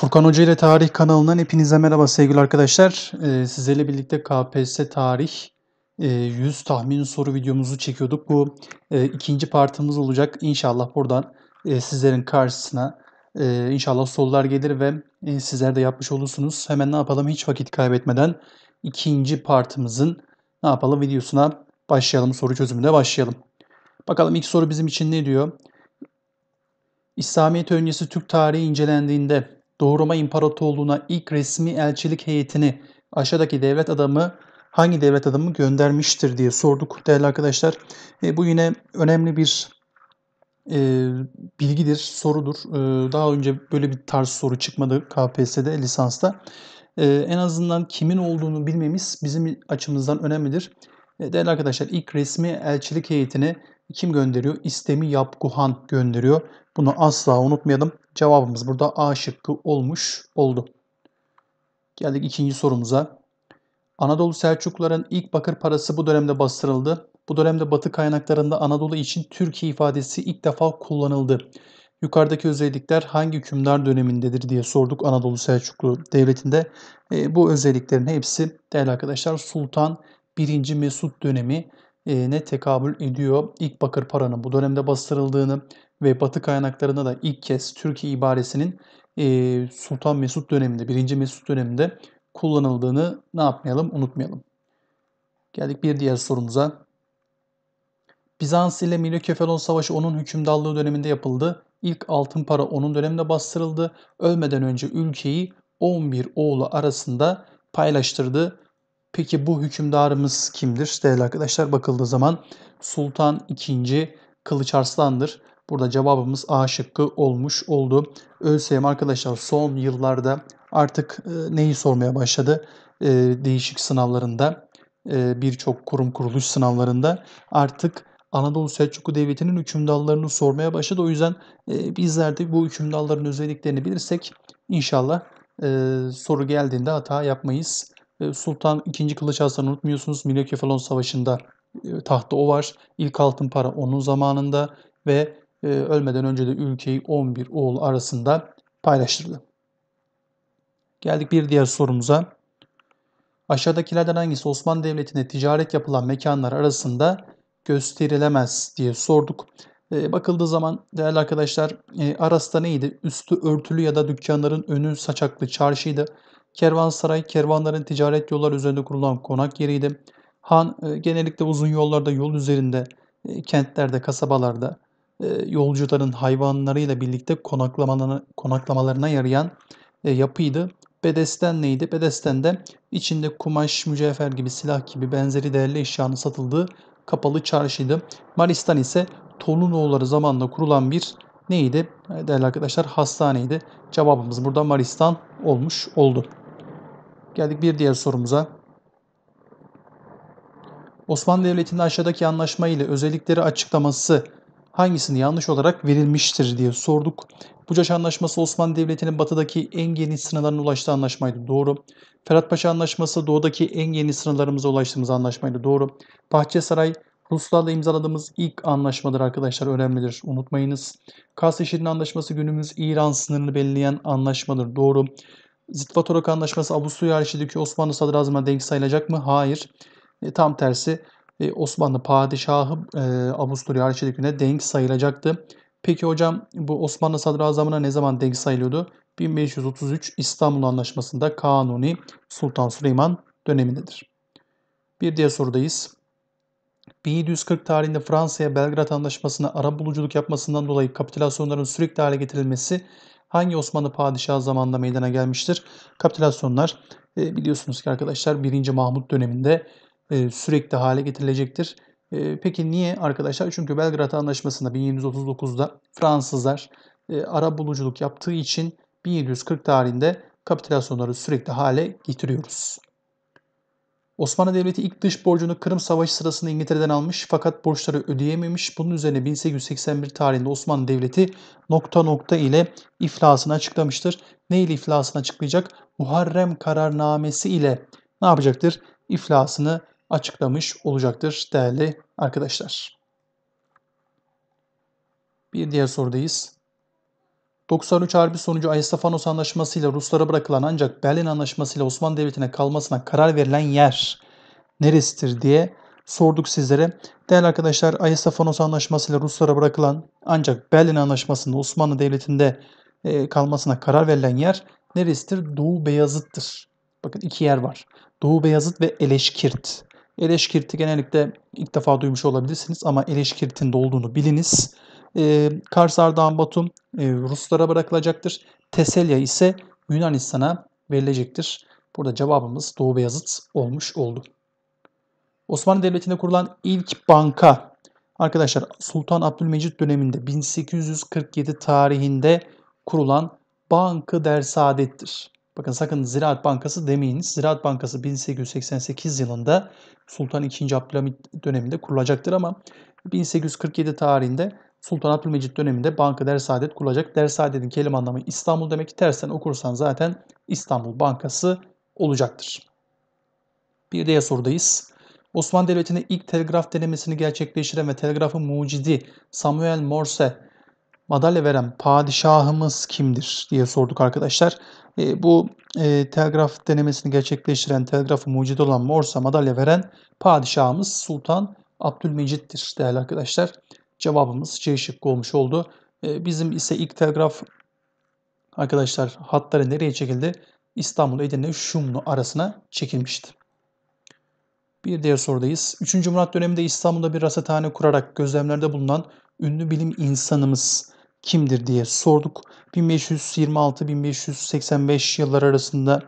Furkan Hoca ile Tarih kanalından hepinize merhaba sevgili arkadaşlar. Ee, sizlerle birlikte KPSS Tarih e, 100 tahmin soru videomuzu çekiyorduk. Bu e, ikinci partımız olacak. İnşallah buradan e, sizlerin karşısına e, inşallah sorular gelir ve e, sizler de yapmış olursunuz. Hemen ne yapalım hiç vakit kaybetmeden ikinci partımızın ne yapalım videosuna başlayalım. Soru çözümüne başlayalım. Bakalım ilk soru bizim için ne diyor? İslamiyet öncesi Türk tarihi incelendiğinde Doğu Roma İmparatorluğu'na ilk resmi elçilik heyetini aşağıdaki devlet adamı hangi devlet adamı göndermiştir diye sorduk değerli arkadaşlar. E, bu yine önemli bir e, bilgidir, sorudur. E, daha önce böyle bir tarz soru çıkmadı KPSS'de, lisansta. E, en azından kimin olduğunu bilmemiz bizim açımızdan önemlidir. E, değerli arkadaşlar ilk resmi elçilik heyetini kim gönderiyor? İstemi Yapguhan gönderiyor. Bunu asla unutmayalım. Cevabımız burada A şıkkı olmuş oldu. Geldik ikinci sorumuza. Anadolu Selçukluların ilk bakır parası bu dönemde bastırıldı. Bu dönemde batı kaynaklarında Anadolu için Türkiye ifadesi ilk defa kullanıldı. Yukarıdaki özellikler hangi hükümdar dönemindedir diye sorduk Anadolu Selçuklu Devleti'nde. E, bu özelliklerin hepsi değerli arkadaşlar Sultan 1. Mesut dönemi e, ne tekabül ediyor. ilk bakır paranın bu dönemde bastırıldığını ve Batı kaynaklarında da ilk kez Türkiye ibaresinin e, Sultan Mesut döneminde, 1. Mesut döneminde kullanıldığını ne yapmayalım, unutmayalım. Geldik bir diğer sorumuza. Bizans ile Milokefalon Savaşı onun hükümdallığı döneminde yapıldı. İlk altın para onun döneminde bastırıldı. Ölmeden önce ülkeyi 11 oğlu arasında paylaştırdı. Peki bu hükümdarımız kimdir? Değerli arkadaşlar bakıldığı zaman Sultan II. Kılıç Arslan'dır. Burada cevabımız A şıkkı olmuş oldu. Ölseyim arkadaşlar son yıllarda artık e, neyi sormaya başladı? E, değişik sınavlarında e, birçok kurum kuruluş sınavlarında artık Anadolu Selçuklu Devleti'nin hükümdarlarını sormaya başladı. O yüzden bizler de bu hükümdarların özelliklerini bilirsek inşallah soru geldiğinde hata yapmayız. Ee, Sultan II. Kılıç Hasan'ı unutmuyorsunuz. Milyokefalon Savaşı'nda e, tahtta o var. İlk altın para onun zamanında ve e, ölmeden önce de ülkeyi 11 oğul arasında paylaştırdı. Geldik bir diğer sorumuza. Aşağıdakilerden hangisi Osmanlı Devleti'nde ticaret yapılan mekanlar arasında gösterilemez diye sorduk. E, bakıldığı zaman değerli arkadaşlar e, Aras'ta neydi? Üstü örtülü ya da dükkanların önü saçaklı çarşıydı. Kervansaray, kervanların ticaret yolları üzerinde kurulan konak yeriydi. Han e, genellikle uzun yollarda, yol üzerinde, e, kentlerde, kasabalarda e, yolcuların hayvanlarıyla birlikte konaklamalarına, konaklamalarına yarayan yapıydı. Bedesten neydi? Bedesten de içinde kumaş, mücevher gibi, silah gibi benzeri değerli eşyanın satıldığı kapalı çarşıydı. Maristan ise Tolunoğulları zamanla kurulan bir neydi? Değerli arkadaşlar hastaneydi. Cevabımız burada Maristan olmuş oldu. Geldik bir diğer sorumuza. Osmanlı Devleti'nin aşağıdaki anlaşma ile özellikleri açıklaması hangisini yanlış olarak verilmiştir diye sorduk. Bucaş Anlaşması Osmanlı Devleti'nin batıdaki en geniş sınırlarına ulaştığı anlaşmaydı. Doğru. Ferhat Paşa Anlaşması doğudaki en geniş sınırlarımıza ulaştığımız anlaşmaydı. Doğru. Bahçesaray Ruslarla imzaladığımız ilk anlaşmadır arkadaşlar önemlidir. Unutmayınız. Kars Kas Anlaşması günümüz İran sınırını belirleyen anlaşmadır. Doğru. Zitvatorok Anlaşması Avusturya Arşidükü Osmanlı Sadrazamına denk sayılacak mı? Hayır. E, tam tersi e, Osmanlı Padişahı e, Avusturya Arşidükü'ne denk sayılacaktı. Peki hocam bu Osmanlı Sadrazamına ne zaman denk sayılıyordu? 1533 İstanbul Anlaşması'nda Kanuni Sultan Süleyman dönemindedir. Bir diğer sorudayız. 1740 tarihinde Fransa'ya Belgrad Anlaşması'na ara buluculuk yapmasından dolayı kapitülasyonların sürekli hale getirilmesi hangi Osmanlı padişahı zamanında meydana gelmiştir? Kapitülasyonlar e, biliyorsunuz ki arkadaşlar 1. Mahmut döneminde e, sürekli hale getirilecektir. E, peki niye arkadaşlar? Çünkü Belgrad Anlaşması'nda 1739'da Fransızlar e, Arap buluculuk yaptığı için 1740 tarihinde kapitülasyonları sürekli hale getiriyoruz. Osmanlı Devleti ilk dış borcunu Kırım Savaşı sırasında İngiltere'den almış fakat borçları ödeyememiş. Bunun üzerine 1881 tarihinde Osmanlı Devleti nokta nokta ile iflasını açıklamıştır. Ne ile iflasını açıklayacak? Muharrem kararnamesi ile ne yapacaktır? İflasını açıklamış olacaktır değerli arkadaşlar. Bir diğer sorudayız. 93 Harbi sonucu Ayastafanos Anlaşması ile Ruslara bırakılan ancak Berlin Anlaşması ile Osmanlı Devleti'ne kalmasına karar verilen yer neresidir diye sorduk sizlere. Değerli arkadaşlar Ayastafanos Anlaşması ile Ruslara bırakılan ancak Berlin Anlaşması'nda Osmanlı Devleti'nde e, kalmasına karar verilen yer neresidir? Doğu Beyazıt'tır. Bakın iki yer var. Doğu Beyazıt ve Eleşkirt. Eleşkirt'i genellikle ilk defa duymuş olabilirsiniz ama Eleşkirt'in de olduğunu biliniz e, ee, Karsardan Batum e, Ruslara bırakılacaktır. Teselya ise Yunanistan'a verilecektir. Burada cevabımız Doğu Beyazıt olmuş oldu. Osmanlı Devleti'nde kurulan ilk banka arkadaşlar Sultan Abdülmecit döneminde 1847 tarihinde kurulan Bankı Dersaadettir. Bakın sakın Ziraat Bankası demeyin. Ziraat Bankası 1888 yılında Sultan II. Abdülhamit döneminde kurulacaktır ama 1847 tarihinde Sultan Abdülmecit döneminde banka dersaadet kurulacak. Dersaadetin kelime anlamı İstanbul demek. Tersten okursan zaten İstanbul Bankası olacaktır. Bir diğer sorudayız. Osmanlı Devleti'nin ilk telgraf denemesini gerçekleştiren ve telgrafın mucidi Samuel Morse madalya veren padişahımız kimdir diye sorduk arkadaşlar. E, bu e, telgraf denemesini gerçekleştiren, telgrafı mucidi olan Morse madalya veren padişahımız Sultan Abdülmecit'tir değerli arkadaşlar. Cevabımız C şıkkı olmuş oldu. Ee, bizim ise ilk telgraf arkadaşlar hatları nereye çekildi? İstanbul, Edirne, Şumlu arasına çekilmişti. Bir diğer sorudayız. 3. Murat döneminde İstanbul'da bir rasathane kurarak gözlemlerde bulunan ünlü bilim insanımız kimdir diye sorduk. 1526-1585 yıllar arasında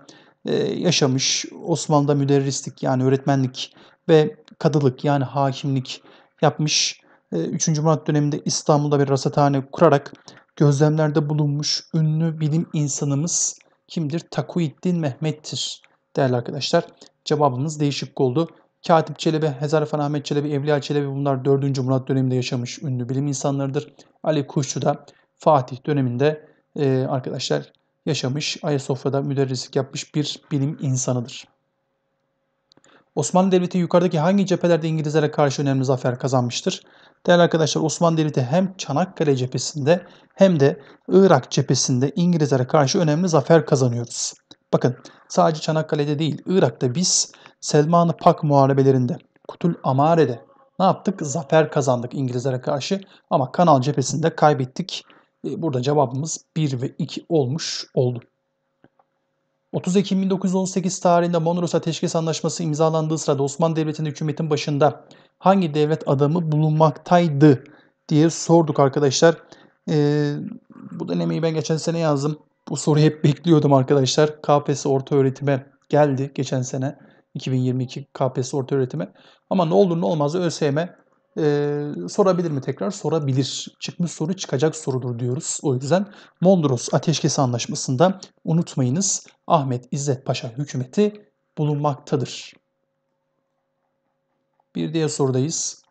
e, yaşamış Osmanlı'da müderrislik yani öğretmenlik ve kadılık yani hakimlik yapmış 3. Ee, Murat döneminde İstanbul'da bir rasathane kurarak gözlemlerde bulunmuş ünlü bilim insanımız kimdir? Takuiddin Mehmet'tir değerli arkadaşlar. Cevabımız değişik oldu. Katip Çelebi, Hezarfen Ahmet Çelebi, Evliya Çelebi bunlar 4. Murat döneminde yaşamış ünlü bilim insanlarıdır. Ali Kuşçu da Fatih döneminde e, arkadaşlar yaşamış, Ayasofya'da müderrislik yapmış bir bilim insanıdır. Osmanlı Devleti yukarıdaki hangi cephelerde İngilizlere karşı önemli zafer kazanmıştır? Değerli arkadaşlar Osmanlı Devleti hem Çanakkale cephesinde hem de Irak cephesinde İngilizlere karşı önemli zafer kazanıyoruz. Bakın sadece Çanakkale'de değil Irak'ta biz Selman-ı Pak muharebelerinde, Kutul Amare'de ne yaptık? Zafer kazandık İngilizlere karşı ama Kanal cephesinde kaybettik. Ee, burada cevabımız 1 ve 2 olmuş oldu. 30 Ekim 1918 tarihinde Mondros Ateşkes Anlaşması imzalandığı sırada Osmanlı Devleti'nin hükümetin başında hangi devlet adamı bulunmaktaydı diye sorduk arkadaşlar. Ee, bu denemeyi ben geçen sene yazdım. Bu soruyu hep bekliyordum arkadaşlar. KPSS orta öğretime geldi geçen sene. 2022 KPSS orta öğretime. Ama ne olur ne olmaz ÖSYM ee, sorabilir mi tekrar? Sorabilir. Çıkmış soru çıkacak sorudur diyoruz. O yüzden Mondros Ateşkesi Anlaşması'nda unutmayınız Ahmet İzzet Paşa hükümeti bulunmaktadır. Bir diğer sorudayız.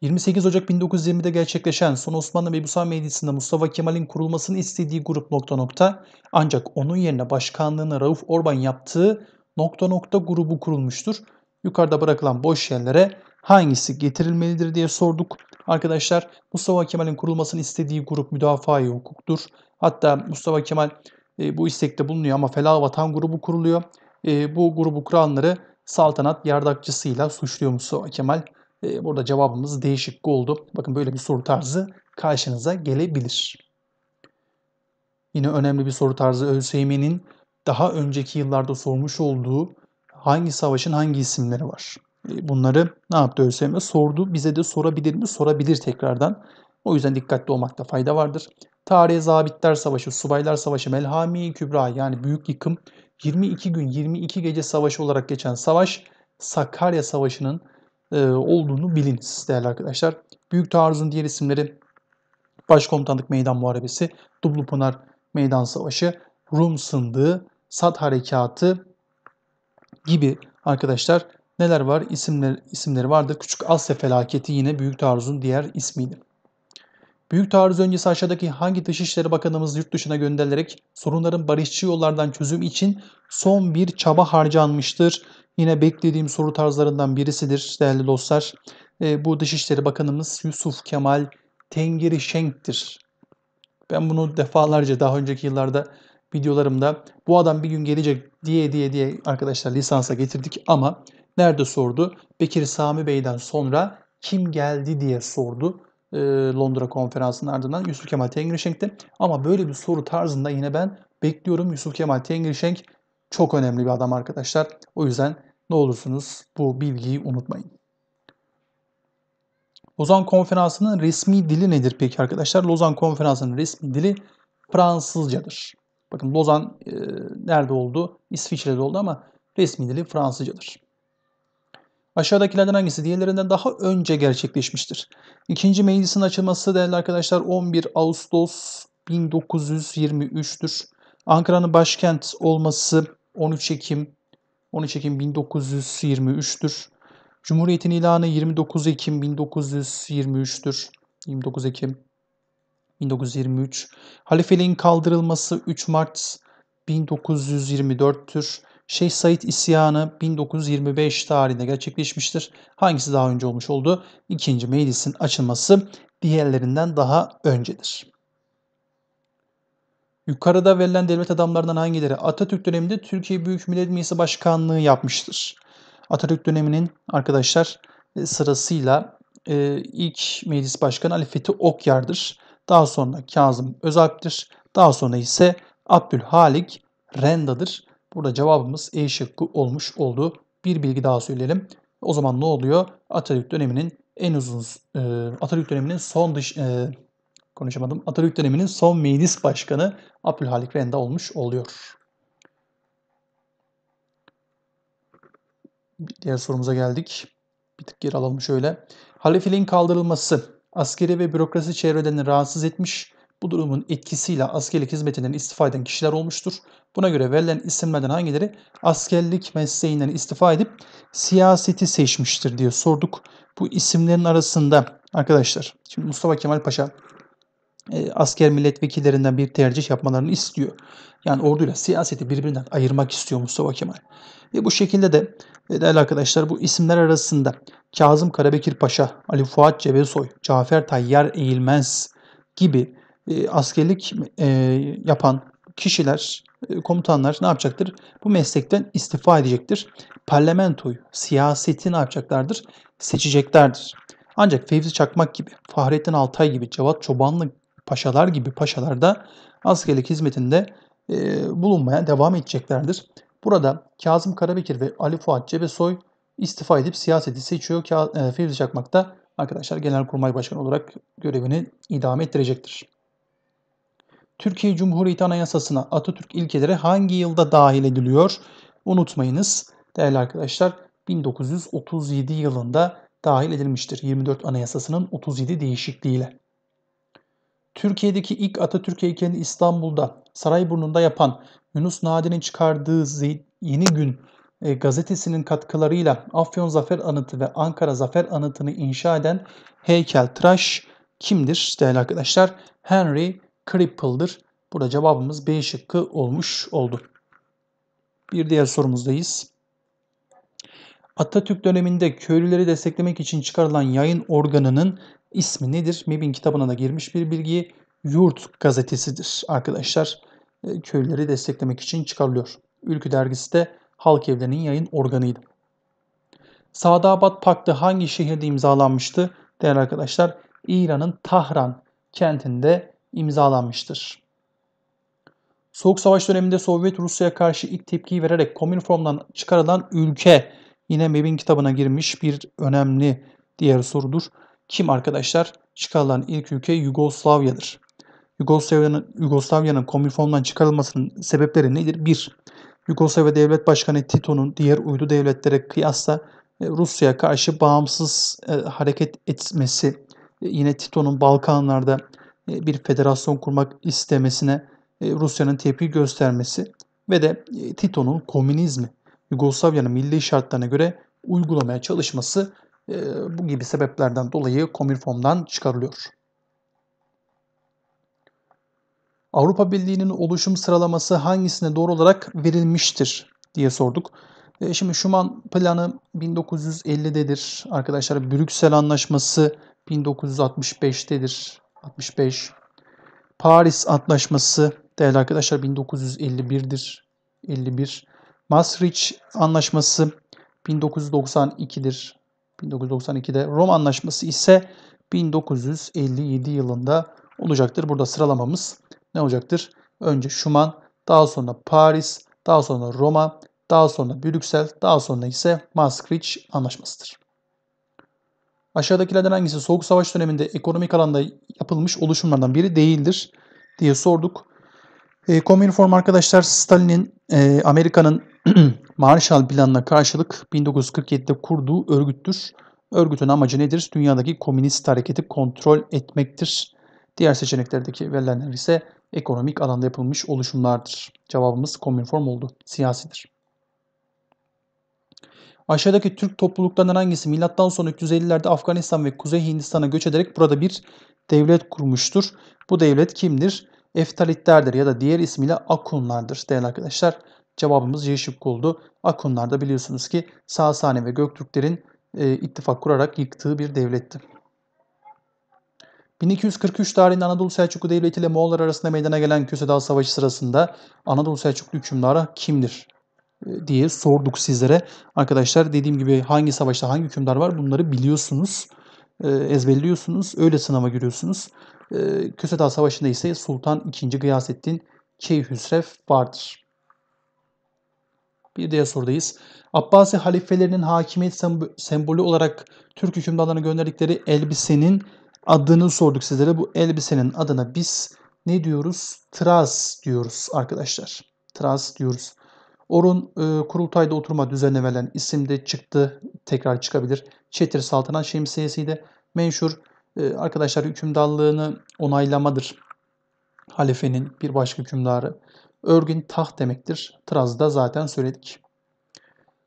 28 Ocak 1920'de gerçekleşen son Osmanlı Mebusan Meclisi'nde Mustafa Kemal'in kurulmasını istediği grup nokta nokta ancak onun yerine başkanlığını Rauf Orban yaptığı nokta nokta grubu kurulmuştur. Yukarıda bırakılan boş yerlere hangisi getirilmelidir diye sorduk. Arkadaşlar Mustafa Kemal'in kurulmasını istediği grup müdafaa-i hukuktur. Hatta Mustafa Kemal e, bu istekte bulunuyor ama Felah Vatan grubu kuruluyor. E, bu grubu kuranları saltanat yardakçısıyla suçluyor Mustafa Kemal. E, burada cevabımız değişik oldu. Bakın böyle bir soru tarzı karşınıza gelebilir. Yine önemli bir soru tarzı ÖSYM'nin daha önceki yıllarda sormuş olduğu hangi savaşın hangi isimleri var? Ee, bunları ne yaptı ÖSYM? Sordu. Bize de sorabilir mi? Sorabilir tekrardan. O yüzden dikkatli olmakta fayda vardır. Tarihe Zabitler Savaşı, Subaylar Savaşı, Melhami Kübra yani Büyük Yıkım, 22 gün 22 gece savaşı olarak geçen savaş Sakarya Savaşı'nın e, olduğunu bilin siz değerli arkadaşlar. Büyük Taarruz'un diğer isimleri Başkomutanlık Meydan Muharebesi, Dublupınar Meydan Savaşı, Rum Sındığı, Sat Harekatı gibi arkadaşlar neler var? İsimler, isimleri vardır. Küçük Asya felaketi yine Büyük Taarruz'un diğer ismiydi. Büyük taarruz öncesi aşağıdaki hangi Dışişleri Bakanımız yurt dışına gönderilerek sorunların barışçı yollardan çözüm için son bir çaba harcanmıştır? Yine beklediğim soru tarzlarından birisidir değerli dostlar. E, bu Dışişleri Bakanımız Yusuf Kemal Tengiri Şenk'tir. Ben bunu defalarca daha önceki yıllarda videolarımda bu adam bir gün gelecek diye diye diye arkadaşlar lisansa getirdik ama Nerede sordu? Bekir Sami Bey'den sonra kim geldi diye sordu. E, Londra konferansının ardından Yusuf Kemal Tengirşenk'te. Ama böyle bir soru tarzında yine ben bekliyorum. Yusuf Kemal Tengrişenk çok önemli bir adam arkadaşlar. O yüzden ne olursunuz bu bilgiyi unutmayın. Lozan Konferansı'nın resmi dili nedir peki arkadaşlar? Lozan Konferansı'nın resmi dili Fransızcadır. Bakın Lozan e, nerede oldu? İsviçre'de oldu ama resmi dili Fransızcadır. Aşağıdakilerden hangisi diğerlerinden daha önce gerçekleşmiştir? İkinci meclisin açılması değerli arkadaşlar 11 Ağustos 1923'tür. Ankara'nın başkent olması 13 Ekim 13 Ekim 1923'tür. Cumhuriyet'in ilanı 29 Ekim 1923'tür. 29 Ekim 1923. Halifeliğin kaldırılması 3 Mart 1924'tür. Şeyh Said isyanı 1925 tarihinde gerçekleşmiştir. Hangisi daha önce olmuş oldu? İkinci meclisin açılması diğerlerinden daha öncedir. Yukarıda verilen devlet adamlarından hangileri Atatürk döneminde Türkiye Büyük Millet Meclisi Başkanlığı yapmıştır? Atatürk döneminin arkadaşlar e, sırasıyla e, ilk meclis başkanı Ali Fethi Okyar'dır. Daha sonra Kazım Özalp'tir. Daha sonra ise Abdülhalik Renda'dır. Burada cevabımız E şıkkı olmuş oldu. Bir bilgi daha söyleyelim. O zaman ne oluyor? Atatürk döneminin en uzun e, Atatürk döneminin son dış e, konuşamadım. Atatürk döneminin son meclis başkanı Abdülhalik Renda olmuş oluyor. Diğer sorumuza geldik. Bir tık geri alalım şöyle. Halifeliğin kaldırılması askeri ve bürokrasi çevrelerini rahatsız etmiş bu durumun etkisiyle askerlik hizmetinden istifa eden kişiler olmuştur. Buna göre verilen isimlerden hangileri askerlik mesleğinden istifa edip siyaseti seçmiştir diye sorduk. Bu isimlerin arasında arkadaşlar şimdi Mustafa Kemal Paşa e, asker milletvekillerinden bir tercih yapmalarını istiyor. Yani orduyla siyaseti birbirinden ayırmak istiyor Mustafa Kemal. Ve bu şekilde de e, değerli arkadaşlar bu isimler arasında Kazım Karabekir Paşa, Ali Fuat Cebesoy, Cafer Tayyar Eğilmez gibi e, askerlik e, yapan kişiler, e, komutanlar ne yapacaktır? Bu meslekten istifa edecektir. Parlamentoyu, siyaseti ne yapacaklardır? Seçeceklerdir. Ancak Fevzi Çakmak gibi, Fahrettin Altay gibi, Cevat Çobanlı paşalar gibi paşalar da askerlik hizmetinde bulunmaya devam edeceklerdir. Burada Kazım Karabekir ve Ali Fuat Cebesoy istifa edip siyaseti seçiyor. Fevzi Çakmak da arkadaşlar Genelkurmay Başkanı olarak görevini idame ettirecektir. Türkiye Cumhuriyeti Anayasası'na Atatürk ilkeleri hangi yılda dahil ediliyor? Unutmayınız değerli arkadaşlar 1937 yılında dahil edilmiştir 24 Anayasası'nın 37 değişikliğiyle. Türkiye'deki ilk Atatürk heykelini İstanbul'da Sarayburnu'nda yapan Yunus Nadi'nin çıkardığı Yeni Gün e, gazetesinin katkılarıyla Afyon Zafer Anıtı ve Ankara Zafer Anıtı'nı inşa eden heykel tıraş kimdir değerli arkadaşlar? Henry cripple'dır. Burada cevabımız B şıkkı olmuş oldu. Bir diğer sorumuzdayız. Atatürk döneminde köylüleri desteklemek için çıkarılan yayın organının ismi nedir? MEB'in kitabına da girmiş bir bilgi. Yurt gazetesidir arkadaşlar. E, köylüleri desteklemek için çıkarılıyor. Ülkü dergisi de halk evlerinin yayın organıydı. Sadabat Paktı hangi şehirde imzalanmıştı? Değerli arkadaşlar İran'ın Tahran kentinde imzalanmıştır. Soğuk Savaş döneminde Sovyet Rusya'ya karşı ilk tepkiyi vererek Komünform'dan çıkarılan ülke yine Mevin kitabına girmiş bir önemli diğer sorudur. Kim arkadaşlar? Çıkarılan ilk ülke Yugoslavya'dır. Yugoslavya'nın Yugoslavya'nın Komünform'dan çıkarılmasının sebepleri nedir? 1. Yugoslavya Devlet Başkanı Tito'nun diğer uydu devletlere kıyasla e, Rusya'ya karşı bağımsız e, hareket etmesi, e, yine Tito'nun Balkanlarda e, bir federasyon kurmak istemesine e, Rusya'nın tepki göstermesi ve de e, Tito'nun komünizmi Yugoslavya'nın milli şartlarına göre uygulamaya çalışması bu gibi sebeplerden dolayı Komirfom'dan çıkarılıyor. Avrupa Birliği'nin oluşum sıralaması hangisine doğru olarak verilmiştir diye sorduk. Şimdi Schuman planı 1950'dedir. Arkadaşlar Brüksel Anlaşması 1965'tedir. 65. Paris Antlaşması değerli arkadaşlar 1951'dir. 51. Maastricht Anlaşması 1992'dir. 1992'de Roma Anlaşması ise 1957 yılında olacaktır. Burada sıralamamız ne olacaktır? Önce Schuman, daha sonra Paris, daha sonra Roma, daha sonra Brüksel, daha sonra ise Maastricht Anlaşması'dır. Aşağıdakilerden hangisi soğuk savaş döneminde ekonomik alanda yapılmış oluşumlardan biri değildir diye sorduk. E, Komünform arkadaşlar Stalin'in e, Amerika'nın Marshall planına karşılık 1947'de kurduğu örgüttür. Örgütün amacı nedir? Dünyadaki komünist hareketi kontrol etmektir. Diğer seçeneklerdeki verilenler ise ekonomik alanda yapılmış oluşumlardır. Cevabımız komünform oldu. Siyasidir. Aşağıdaki Türk topluluklarından hangisi milattan sonra 350'lerde Afganistan ve Kuzey Hindistan'a göç ederek burada bir devlet kurmuştur? Bu devlet kimdir? Eftalitlerdir ya da diğer ismiyle Akunlardır değerli arkadaşlar. Cevabımız C şıkkı oldu. Akunlar da biliyorsunuz ki Sasani ve Göktürklerin e, ittifak kurarak yıktığı bir devletti. 1243 tarihinde Anadolu Selçuklu Devleti ile Moğollar arasında meydana gelen Köse Savaşı sırasında Anadolu Selçuklu hükümdarı kimdir? diye sorduk sizlere. Arkadaşlar dediğim gibi hangi savaşta hangi hükümdar var bunları biliyorsunuz. E, ezberliyorsunuz. Öyle sınava giriyorsunuz. E, Kösedağ Savaşı'nda ise Sultan II. Gıyasettin Keyhüsrev vardır. Bir diğer sorudayız. Abbasi halifelerinin hakimiyet sembolü olarak Türk hükümdarlarına gönderdikleri elbisenin adını sorduk sizlere. Bu elbisenin adına biz ne diyoruz? Tras diyoruz arkadaşlar. Tras diyoruz. Orun e, kurultayda oturma düzenlemelen isimde çıktı tekrar çıkabilir. Çetir saltanat şemsiyesi de menşur e, arkadaşlar hükümdarlığını onaylamadır. halifenin bir başka hükümdarı. Örgün taht demektir. Traz'da zaten söyledik.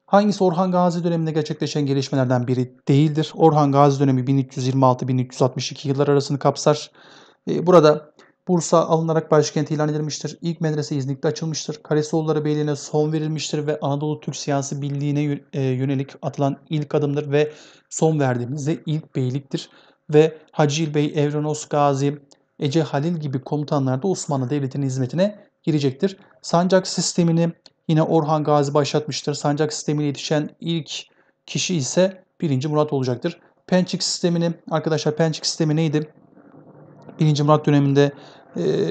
Hangisi Orhan Gazi döneminde gerçekleşen gelişmelerden biri değildir? Orhan Gazi dönemi 1326-1362 yıllar arasını kapsar. E, burada Bursa alınarak başkent ilan edilmiştir. İlk medrese İznik'te açılmıştır. Karesioğulları Beyliği'ne son verilmiştir ve Anadolu Türk Siyasi Birliği'ne e, yönelik atılan ilk adımdır ve son verdiğimizde ilk beyliktir. Ve Hacil Bey, Evrenos Gazi, Ece Halil gibi komutanlar da Osmanlı Devleti'nin hizmetine girecektir. Sancak sistemini yine Orhan Gazi başlatmıştır. Sancak sistemine yetişen ilk kişi ise 1. Murat olacaktır. Pençik sistemini, arkadaşlar Pençik sistemi neydi? 1. Murat döneminde ee,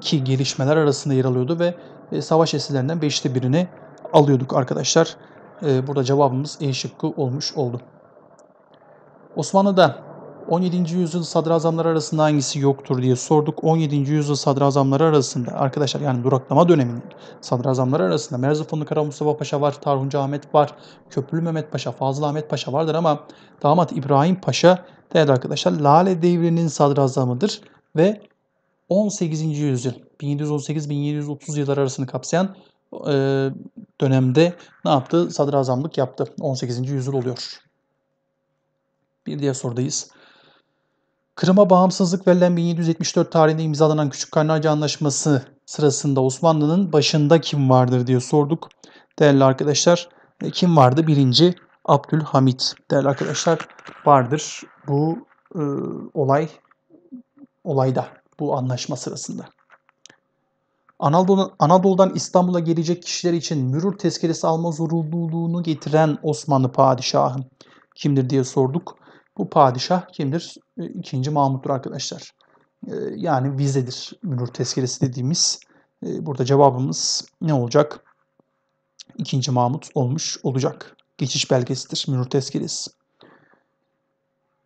ki gelişmeler arasında yer alıyordu ve e, savaş esirlerinden 5'te birini alıyorduk arkadaşlar. Ee, burada cevabımız E şıkkı olmuş oldu. Osmanlı'da 17. yüzyıl sadrazamları arasında hangisi yoktur diye sorduk. 17. yüzyıl sadrazamları arasında arkadaşlar yani duraklama döneminin sadrazamları arasında Merzifonlu Kara Mustafa Paşa var, Tarhuncu Ahmet var, Köprülü Mehmet Paşa, Fazıl Ahmet Paşa vardır ama damat İbrahim Paşa değerli arkadaşlar Lale Devri'nin sadrazamıdır ve 18. yüzyıl 1718-1730 yıllar arasını kapsayan e, dönemde ne yaptı? Sadrazamlık yaptı. 18. yüzyıl oluyor. Bir diğer sorudayız. Kırım'a bağımsızlık verilen 1774 tarihinde imzalanan Küçük Küçükkarnaca Anlaşması sırasında Osmanlı'nın başında kim vardır diye sorduk. Değerli arkadaşlar e, kim vardı? Birinci Abdülhamit. Değerli arkadaşlar vardır bu e, olay olayda bu anlaşma sırasında. Anadolu, Anadolu'dan İstanbul'a gelecek kişiler için mürür tezkeresi alma zorunluluğunu getiren Osmanlı padişahı kimdir diye sorduk. Bu padişah kimdir? E, ikinci Mahmut'tur arkadaşlar. E, yani vizedir mürür tezkeresi dediğimiz. E, burada cevabımız ne olacak? İkinci Mahmut olmuş olacak. Geçiş belgesidir mürür tezkeresi.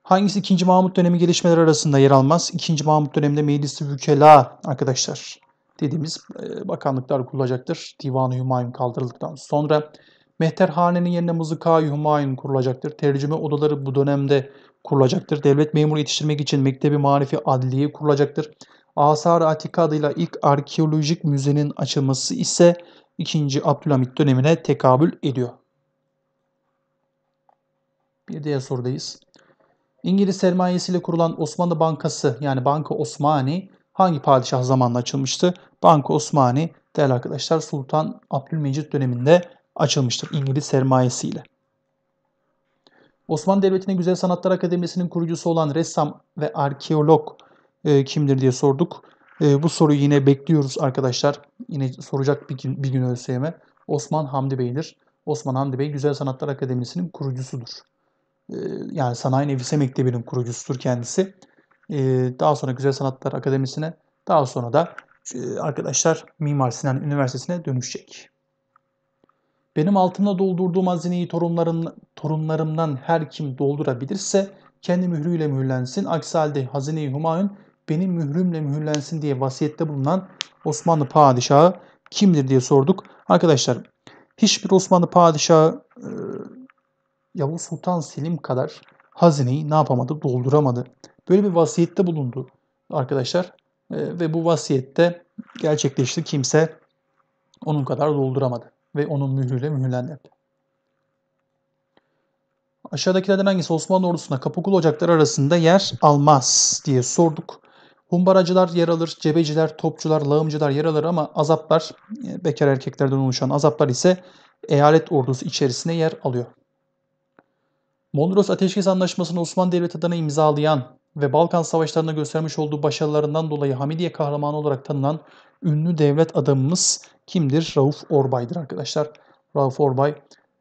Hangisi 2. Mahmut dönemi gelişmeleri arasında yer almaz? 2. Mahmut döneminde Meclisi vükela arkadaşlar dediğimiz e, bakanlıklar kurulacaktır. Divan-ı Hümayun kaldırıldıktan sonra Mehterhane'nin yerine Mızıka-i Hümayun kurulacaktır. Tercüme odaları bu dönemde kurulacaktır. Devlet memuru yetiştirmek için Mektebi Marifi Adliye kurulacaktır. Asar-ı Atika adıyla ilk arkeolojik müzenin açılması ise 2. Abdülhamit dönemine tekabül ediyor. Bir diğer sorudayız. İngiliz sermayesiyle kurulan Osmanlı Bankası yani Banka Osmani hangi padişah zamanında açılmıştı? Banka Osmani değerli arkadaşlar Sultan Abdülmecid döneminde açılmıştır İngiliz sermayesiyle. Osmanlı Devleti'ne Güzel Sanatlar Akademisi'nin kurucusu olan ressam ve arkeolog e, kimdir diye sorduk. E, bu soruyu yine bekliyoruz arkadaşlar. Yine soracak bir gün, bir gün ÖSYM. Osman Hamdi Bey'dir. Osman Hamdi Bey Güzel Sanatlar Akademisi'nin kurucusudur yani Sanayi Nefise Mektebi'nin kurucusudur kendisi. Daha sonra Güzel Sanatlar Akademisi'ne, daha sonra da arkadaşlar Mimar Sinan Üniversitesi'ne dönüşecek. Benim altına doldurduğum hazineyi torunlarım, torunlarımdan her kim doldurabilirse kendi mührüyle mühürlensin. Aksi halde hazine-i Humayun benim mührümle mühürlensin diye vasiyette bulunan Osmanlı padişahı kimdir diye sorduk. Arkadaşlar hiçbir Osmanlı padişahı Yavuz Sultan Selim kadar hazineyi ne yapamadı, dolduramadı. Böyle bir vasiyette bulundu arkadaşlar. E, ve bu vasiyette gerçekleşti. Kimse onun kadar dolduramadı. Ve onun mührüyle mühürlendi. Aşağıdakilerden hangisi Osmanlı ordusuna Kapıkulu Ocakları arasında yer almaz diye sorduk. Humbaracılar yer alır, cebeciler, topçular, lağımcılar yer alır ama azaplar, e, bekar erkeklerden oluşan azaplar ise eyalet ordusu içerisinde yer alıyor. Mondros Ateşkes Anlaşması'nı Osmanlı Devleti adına imzalayan ve Balkan Savaşları'nda göstermiş olduğu başarılarından dolayı Hamidiye Kahramanı olarak tanınan ünlü devlet adamımız kimdir? Rauf Orbay'dır arkadaşlar. Rauf Orbay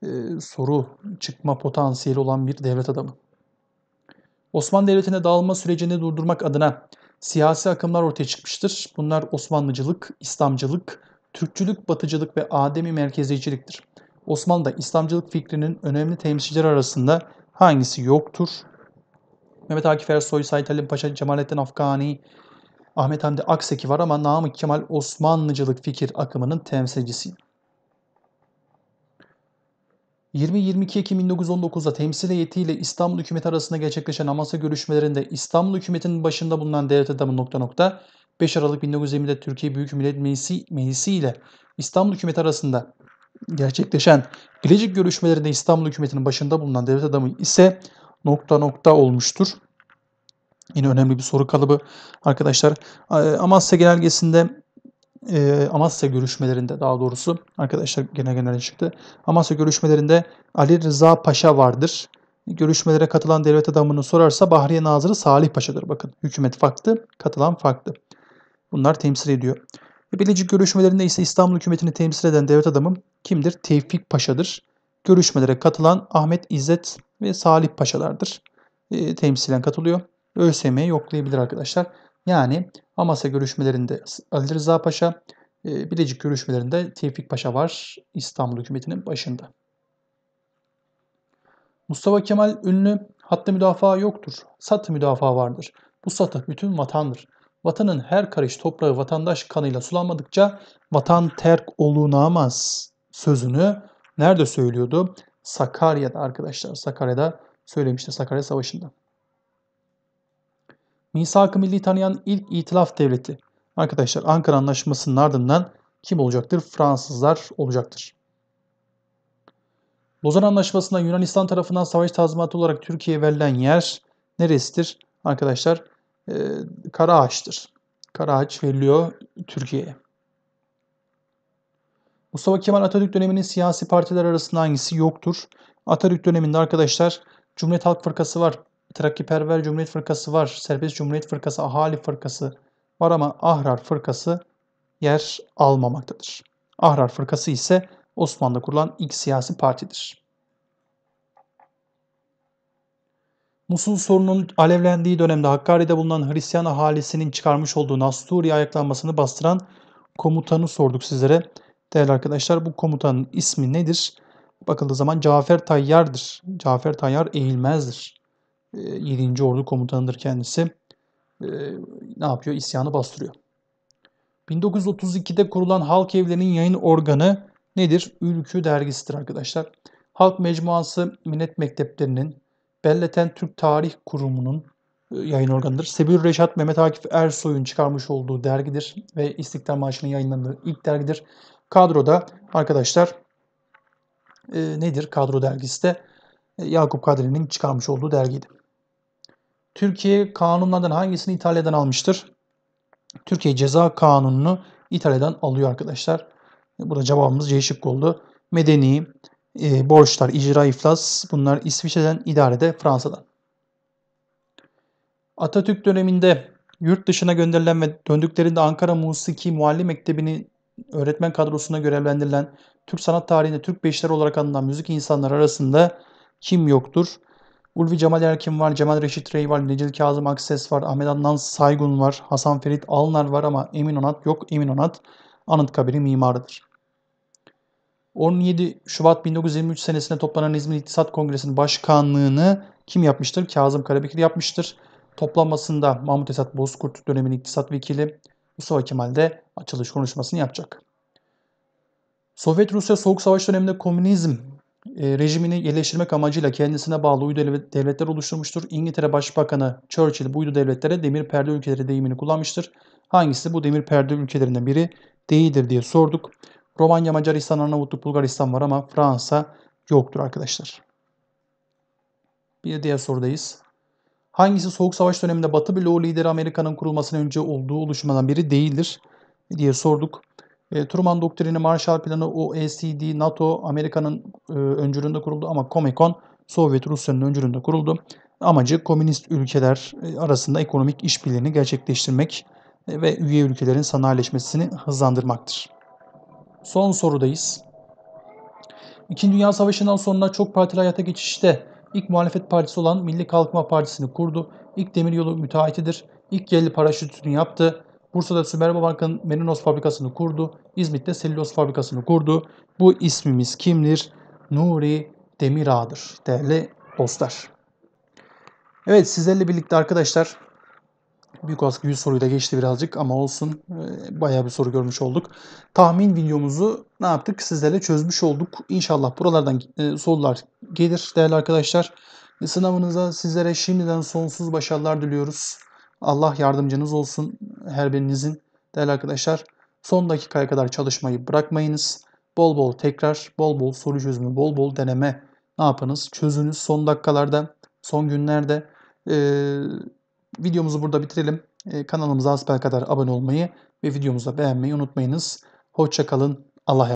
e, soru çıkma potansiyeli olan bir devlet adamı. Osmanlı Devleti'ne dağılma sürecini durdurmak adına siyasi akımlar ortaya çıkmıştır. Bunlar Osmanlıcılık, İslamcılık, Türkçülük, Batıcılık ve Ademi merkeziyeciliktir. Osmanlı'da İslamcılık fikrinin önemli temsilcileri arasında hangisi yoktur? Mehmet Akif Ersoy, Said Halim Paşa, Cemalettin Afgani, Ahmet Hamdi Akseki var ama Namık Kemal Osmanlıcılık fikir akımının temsilcisi. 20-22 Ekim 1919'da temsil heyetiyle İstanbul hükümeti arasında gerçekleşen Amasya görüşmelerinde İstanbul hükümetinin başında bulunan devlet adamı nokta nokta 5 Aralık 1920'de Türkiye Büyük Millet Meclisi, Meclisi ile İstanbul hükümeti arasında gerçekleşen Bilecik görüşmelerinde İstanbul hükümetinin başında bulunan devlet adamı ise nokta nokta olmuştur. Yine önemli bir soru kalıbı arkadaşlar. E, Amasya genelgesinde e, Amasya görüşmelerinde daha doğrusu arkadaşlar genel genel çıktı. Amasya görüşmelerinde Ali Rıza Paşa vardır. Görüşmelere katılan devlet adamını sorarsa Bahriye Nazırı Salih Paşa'dır. Bakın hükümet farklı, katılan farklı. Bunlar temsil ediyor. Bilecik görüşmelerinde ise İstanbul hükümetini temsil eden devlet adamı kimdir? Tevfik Paşa'dır. Görüşmelere katılan Ahmet İzzet ve Salih Paşalardır. E, temsilen katılıyor. ÖSYM'yi yoklayabilir arkadaşlar. Yani Amasya görüşmelerinde Ali Rıza Paşa, e, Bilecik görüşmelerinde Tevfik Paşa var İstanbul hükümetinin başında. Mustafa Kemal ünlü hattı müdafaa yoktur. Satı müdafaa vardır. Bu satı bütün vatandır. Vatanın her karış toprağı vatandaş kanıyla sulanmadıkça vatan terk olunamaz sözünü nerede söylüyordu? Sakarya'da arkadaşlar. Sakarya'da söylemişti Sakarya Savaşı'nda. Misak-ı Milli tanıyan ilk itilaf devleti. Arkadaşlar Ankara Anlaşması'nın ardından kim olacaktır? Fransızlar olacaktır. Lozan Anlaşması'nda Yunanistan tarafından savaş tazminatı olarak Türkiye'ye verilen yer neresidir? Arkadaşlar e, Kara Karaağaç veriliyor Türkiye'ye. Mustafa Kemal Atatürk döneminin siyasi partiler arasında hangisi yoktur? Atatürk döneminde arkadaşlar Cumhuriyet Halk Fırkası var, Terakkiperver Cumhuriyet Fırkası var, Serbest Cumhuriyet Fırkası, Ahali Fırkası var ama Ahrar Fırkası yer almamaktadır. Ahrar Fırkası ise Osmanlı'da kurulan ilk siyasi partidir. Musul sorununun alevlendiği dönemde Hakkari'de bulunan Hristiyan ahalisinin çıkarmış olduğu Nasturi ayaklanmasını bastıran komutanı sorduk sizlere. Değerli arkadaşlar bu komutanın ismi nedir? Bakıldığı zaman Cafer Tayyar'dır. Cafer Tayyar eğilmezdir. 7. Ee, ordu komutanıdır kendisi. Ee, ne yapıyor? İsyanı bastırıyor. 1932'de kurulan halk evlerinin yayın organı nedir? Ülkü dergisidir arkadaşlar. Halk Mecmuası Millet Mekteplerinin, Belleten Türk Tarih Kurumu'nun e, yayın organıdır. Sebir Reşat Mehmet Akif Ersoy'un çıkarmış olduğu dergidir ve İstiklal Marşı'nın yayınlandığı ilk dergidir. Kadroda arkadaşlar e, nedir kadro dergisi de e, Yakup Kadri'nin çıkarmış olduğu dergiydi. Türkiye kanunlardan hangisini İtalya'dan almıştır? Türkiye Ceza Kanunu'nu İtalya'dan alıyor arkadaşlar. E, Burada cevabımız C şıkkı oldu. Medeni, e, borçlar, icra, iflas bunlar İsviçre'den, idarede Fransa'dan. Atatürk döneminde yurt dışına gönderilen ve döndüklerinde Ankara Musiki Muallim Mektebi'ni öğretmen kadrosuna görevlendirilen Türk sanat tarihinde Türk beşler olarak anılan müzik insanları arasında kim yoktur? Ulvi Cemal Erkin var, Cemal Reşit Rey var, Necil Kazım Akses var, Ahmet Adnan Saygun var, Hasan Ferit Alnar var ama Emin Onat yok. Emin Onat Anıtkabir'in mimarıdır. 17 Şubat 1923 senesinde toplanan İzmir İktisat Kongresi'nin başkanlığını kim yapmıştır? Kazım Karabekir yapmıştır. Toplanmasında Mahmut Esat Bozkurt dönemin iktisat vekili Mustafa Kemal de açılış konuşmasını yapacak. Sovyet Rusya Soğuk Savaş döneminde komünizm e, rejimini eleştirmek amacıyla kendisine bağlı uydu devletler oluşturmuştur. İngiltere Başbakanı Churchill bu uydu devletlere demir perde ülkeleri deyimini kullanmıştır. Hangisi bu demir perde ülkelerinden biri değildir diye sorduk. Romanya, Macaristan, Arnavutluk, Bulgaristan var ama Fransa yoktur arkadaşlar. Bir diğer sorudayız. Hangisi Soğuk Savaş döneminde Batı bloğu lideri Amerika'nın kurulmasının önce olduğu oluşumdan biri değildir diye sorduk. E, Truman doktrini, Marshall planı, OECD, NATO Amerika'nın e, öncülüğünde kuruldu ama Comecon Sovyet Rusya'nın öncülüğünde kuruldu. Amacı komünist ülkeler e, arasında ekonomik işbirliğini gerçekleştirmek e, ve üye ülkelerin sanayileşmesini hızlandırmaktır. Son sorudayız. İkinci Dünya Savaşı'ndan sonra çok partili hayata geçişte ilk muhalefet partisi olan Milli Kalkınma Partisi'ni kurdu. İlk demiryolu müteahhitidir. İlk yerli paraşütünü yaptı. Bursa'da Sümer Babank'ın Merinos fabrikasını kurdu. İzmit'te selüloz fabrikasını kurdu. Bu ismimiz kimdir? Nuri Demirağ'dır değerli dostlar. Evet sizlerle birlikte arkadaşlar Büyük olasılıkla 100 soruyu da geçti birazcık ama olsun. E, bayağı bir soru görmüş olduk. Tahmin videomuzu ne yaptık? Sizlerle çözmüş olduk. İnşallah buralardan e, sorular gelir değerli arkadaşlar. Sınavınıza sizlere şimdiden sonsuz başarılar diliyoruz. Allah yardımcınız olsun her birinizin. Değerli arkadaşlar son dakikaya kadar çalışmayı bırakmayınız. Bol bol tekrar, bol bol soru çözümü, bol bol deneme ne yapınız? Çözünüz son dakikalarda, son günlerde. Ee, Videomuzu burada bitirelim. E, kanalımıza kadar abone olmayı ve videomuza beğenmeyi unutmayınız. Hoşçakalın. Allah'a